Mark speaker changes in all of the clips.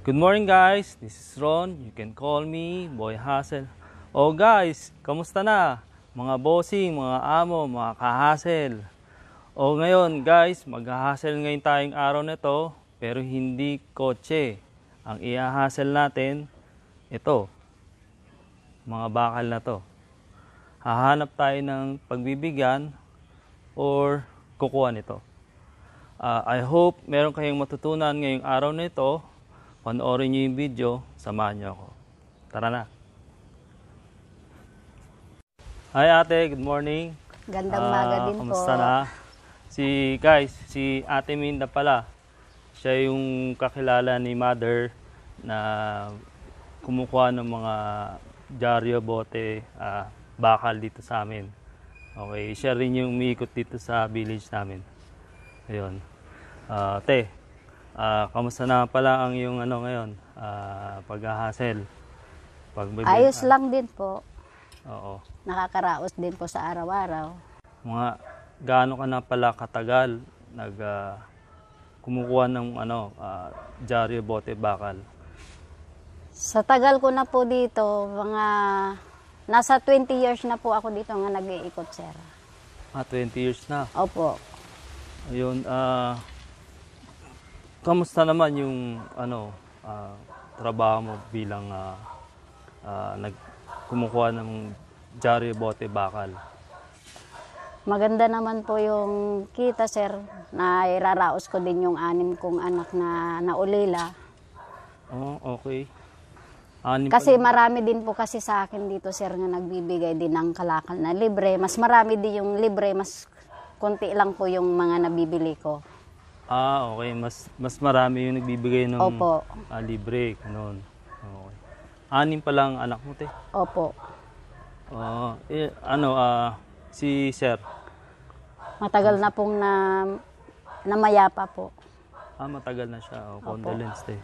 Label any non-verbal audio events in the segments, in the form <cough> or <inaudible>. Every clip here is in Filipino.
Speaker 1: Good morning guys, this is Ron. You can call me Boy Hassel. Oh guys, kamusta na? Mga bossing, mga amo, mga kahasel. Oh ngayon guys, maghahasel ngayon tayong araw na to, pero hindi kotse. Ang iahasel natin, ito. Mga bakal na to. Hahanap tayo ng pagbibigyan or kukuha nito. Uh, I hope meron kayong matutunan ngayong araw na ito Panoorin nyo yung video, samahan nyo ako. Tara na. Hi ate, good morning. Gandang uh, maga ah, din kamusta po. na? Si guys, si Ate Minda pala. Siya yung kakilala ni Mother na kumukuha ng mga dyaryo, bote, uh, bakal dito sa amin. Okay, siya rin yung umiikot dito sa village namin. Ayun. Uh, te, uh, kamusta na pala ang yung ano ngayon, uh, ah, pag-hustle? Pag Ayos
Speaker 2: lang din po. Oo. Nakakaraos din po sa araw-araw.
Speaker 1: Mga gaano ka na pala katagal nag uh, kumukuha ng ano, uh, dyaryo bote bakal?
Speaker 2: Sa tagal ko na po dito, mga nasa 20 years na po ako dito nga nag-iikot, sir.
Speaker 1: Ah, 20 years na? Opo. Ayun, ah, uh, Kamusta naman yung ano uh, trabaho mo bilang uh, uh, nag kumukuha ng jari bote bakal?
Speaker 2: Maganda naman po yung kita, sir, na iraraos ko din yung anim kong anak na naulila.
Speaker 1: Oh, okay. Anim kasi pa... marami
Speaker 2: din po kasi sa akin dito, sir, na nagbibigay din ng kalakal na libre. Mas marami din yung libre, mas konti lang po yung mga nabibili ko.
Speaker 1: Ah, okay. Mas mas marami yung nagbibigay ng Opo. ah, libre. Ganun. Okay. Anim pa lang anak mo, te. Opo. Oo. Ah, eh, ano, ah, si Sir.
Speaker 2: Matagal na pong na, namayapa po.
Speaker 1: Ah, matagal na siya. Oh, condolence, te.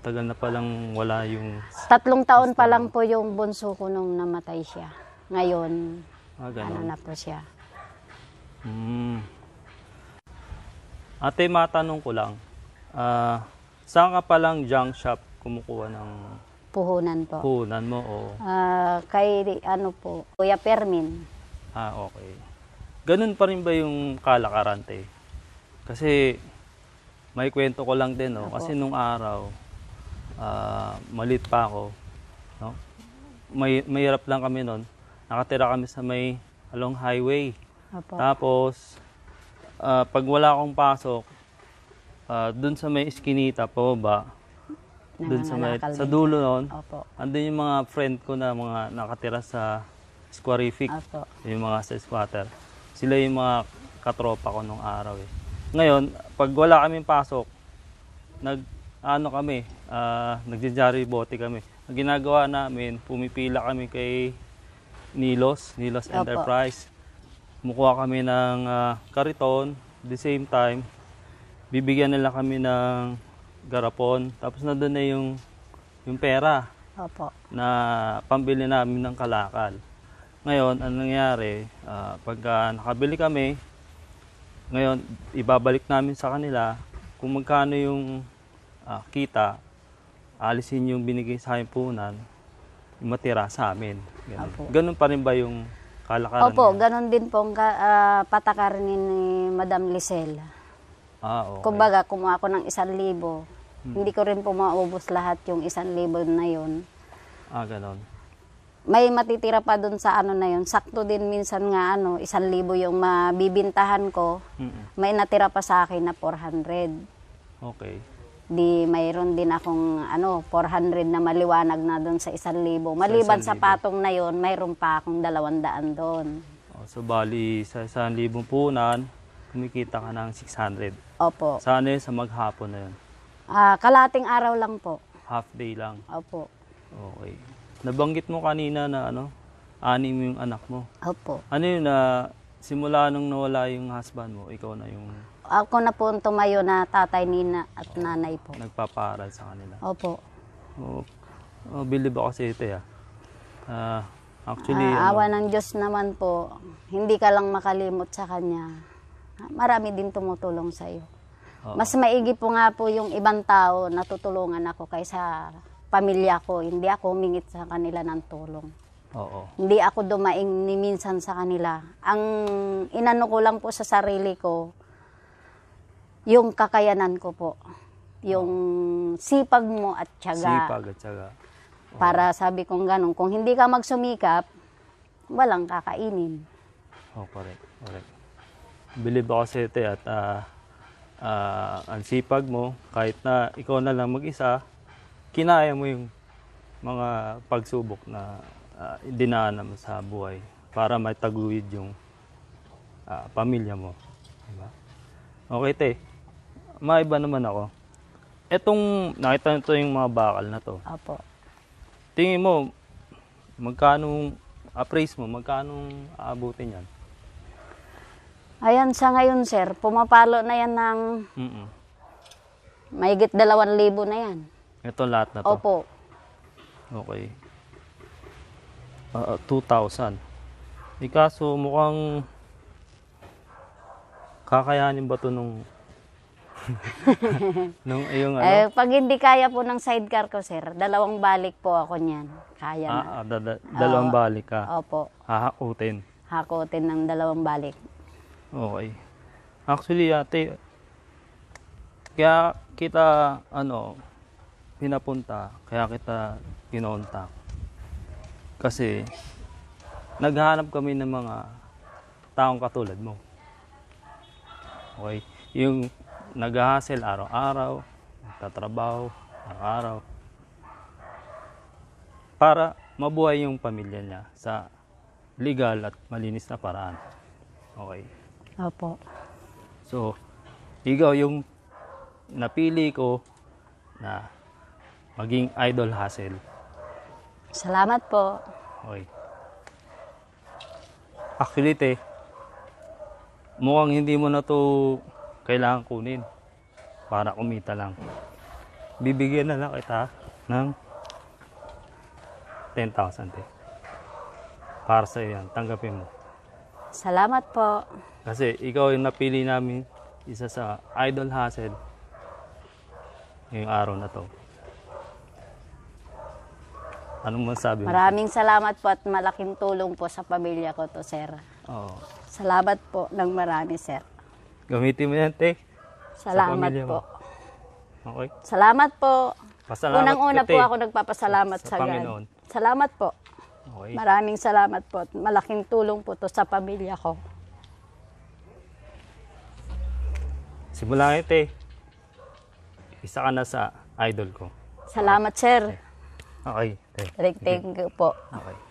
Speaker 1: Matagal na palang wala yung...
Speaker 2: Tatlong taon pa lang po yung bunso ko nung namatay siya. Ngayon, Ah, ano ganun. na po siya.
Speaker 1: Mm. Ate, matanong ko lang, ah, saan ka palang junk shop kumukuha ng
Speaker 2: Puhunan po.
Speaker 1: puhunan mo? Oo.
Speaker 2: Ah, kay ano po, Kuya Permin.
Speaker 1: Ah, okay. Ganun pa rin ba yung kalakarante? Kasi may kwento ko lang din, no? Kasi nung araw, ah, malit pa ako, no? May, mahirap lang kami noon. Nakatira kami sa may along highway. Apo. Tapos, uh, pag wala akong pasok, uh, dun sa may iskinita ba? dun sa may, sa dulo noon, andun yung mga friend ko na mga nakatira sa squarific, Opo. yung mga sa squatter. Sila yung mga katropa ko nung araw eh. Ngayon, pag wala kaming pasok, nag ano kami, uh, ah, nagjajarry bote kami. Ang ginagawa namin, pumipila kami kay Nilos, Nilos Opo. Enterprise kumukuha kami ng uh, kariton the same time bibigyan nila kami ng garapon tapos na doon na yung yung pera Opo. na pambili namin ng kalakal ngayon ano nangyari uh, pagka nakabili kami ngayon ibabalik namin sa kanila kung magkano yung uh, kita alisin yung binigay sa amin punan matira sa amin ganun, Opo. ganun pa rin ba yung Kalakaran Opo,
Speaker 2: niya. ganun din po ang uh, ah, patakaran ni Madam Lisel.
Speaker 1: Ah, okay. Kumbaga,
Speaker 2: kumuha ako ng isang libo. Hmm. Hindi ko rin po maubos lahat yung isang libo na yun. Ah, ganun. May matitira pa dun sa ano na yun. Sakto din minsan nga ano, isang libo yung mabibintahan ko. mm May natira pa sa akin na 400. Okay di mayroon din akong ano 400 na maliwanag na doon sa 1,000. Maliban sa, sa patong na 'yon, mayroon pa akong 200 doon.
Speaker 1: Oh, so bali sa 1,000 po nan kumikita ka ng 600. Opo. Sana ano sa maghapon na 'yon.
Speaker 2: Ah, kalating araw lang
Speaker 1: po. Half day lang. Opo. Okay. Nabanggit mo kanina na ano, anim yung anak mo. Opo. Ano yun na simula nung nawala yung husband mo, ikaw na yung
Speaker 2: ako na po ang tumayo na tatay nina at nanay
Speaker 1: po. Nagpaparal sa kanila. Opo. Oh, oh believe ako sa ito ya. Ah, actually, Ah, awa
Speaker 2: ano, ng Diyos naman po, hindi ka lang makalimot sa Kanya. Marami din tumutulong sa iyo. oo. Mas maigi po nga po yung ibang tao na tutulungan ako kaysa pamilya ko. Hindi ako humingit sa kanila ng tulong. Oo. Hindi ako dumaing ni minsan sa kanila. Ang inano ko lang po sa sarili ko, yung kakayanan ko po. Yung oh. sipag mo at tiyaga. Sipag
Speaker 1: at tiyaga. Oh.
Speaker 2: Para sabi kong ganun, kung hindi ka magsumikap, walang kakainin.
Speaker 1: Oh, correct. Correct. Believe ako sa ito at uh, uh, ang sipag mo, kahit na ikaw na lang mag-isa, kinaya mo yung mga pagsubok na uh, dinaanan mo sa buhay para matagluid yung uh, pamilya mo. Diba? Okay, te maiba naman ako. Etong, nakita nito yung mga bakal na to. Apo. Tingin mo, magkano, appraise mo, magkano aabutin yan?
Speaker 2: Ayan, sa ngayon, sir, pumapalo na yan ng Mm-mm. 2,000 na yan.
Speaker 1: Ito lahat na to? Opo. Okay. Uh, ah, 2,000. Ah, Di kaso, mukhang kakayanin ba to nung <laughs> no, yung, ano? Eh,
Speaker 2: pag hindi kaya po ng sidecar ko, sir, dalawang balik po ako niyan. Kaya na. Ah,
Speaker 1: da- ah, da- dalawang Oo. Ah, balik ka. Opo, Hahakutin.
Speaker 2: hakutin ng dalawang balik.
Speaker 1: Okay. Actually, ate, kaya kita, ano, pinapunta, kaya kita kinontak. Kasi, naghahanap kami ng mga taong katulad mo. Okay? Yung nag-hustle araw-araw, tatrabaho araw-araw para mabuhay yung pamilya niya sa legal at malinis na paraan. Okay. Opo. So, ikaw yung napili ko na maging idol hustle.
Speaker 2: Salamat po.
Speaker 1: Okay. Actually, te, mukhang hindi mo na to kailangan kunin para kumita lang bibigyan na lang kita ng 10,000 te. para sa iyo yan tanggapin mo
Speaker 2: salamat po
Speaker 1: kasi ikaw yung napili namin isa sa idol hustle ngayong araw na to ano mo sabi mo? Maraming
Speaker 2: salamat po at malaking tulong po sa pamilya ko to, sir. Oo. Salamat po ng marami, sir.
Speaker 1: Gamitin mo yan, te. Salamat sa po. Mo. Okay.
Speaker 2: Salamat po. Pasalamat Unang-una po ako nagpapasalamat sa, sa, sa Panginoon. Salamat po. Okay. Maraming salamat po. Malaking tulong po to sa pamilya ko.
Speaker 1: Simula ngayon, te. Isa ka na sa idol ko.
Speaker 2: Salamat, okay. sir.
Speaker 1: Okay. okay. Thank you po. Okay.